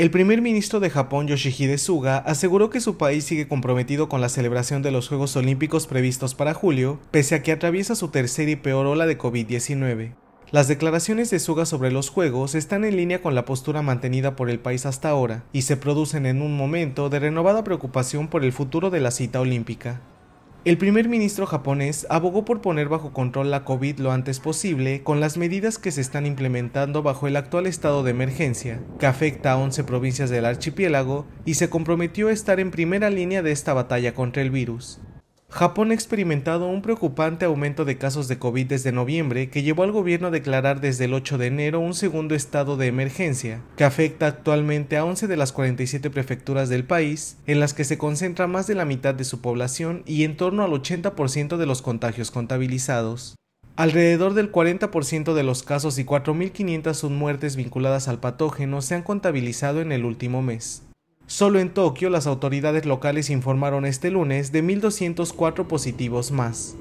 El primer ministro de Japón, Yoshihide Suga, aseguró que su país sigue comprometido con la celebración de los Juegos Olímpicos previstos para julio, pese a que atraviesa su tercera y peor ola de COVID-19. Las declaraciones de Suga sobre los Juegos están en línea con la postura mantenida por el país hasta ahora, y se producen en un momento de renovada preocupación por el futuro de la cita olímpica. El primer ministro japonés abogó por poner bajo control la COVID lo antes posible con las medidas que se están implementando bajo el actual estado de emergencia, que afecta a 11 provincias del archipiélago, y se comprometió a estar en primera línea de esta batalla contra el virus. Japón ha experimentado un preocupante aumento de casos de COVID desde noviembre que llevó al gobierno a declarar desde el 8 de enero un segundo estado de emergencia, que afecta actualmente a 11 de las 47 prefecturas del país, en las que se concentra más de la mitad de su población y en torno al 80% de los contagios contabilizados. Alrededor del 40% de los casos y 4.500 muertes vinculadas al patógeno se han contabilizado en el último mes. Solo en Tokio las autoridades locales informaron este lunes de 1.204 positivos más.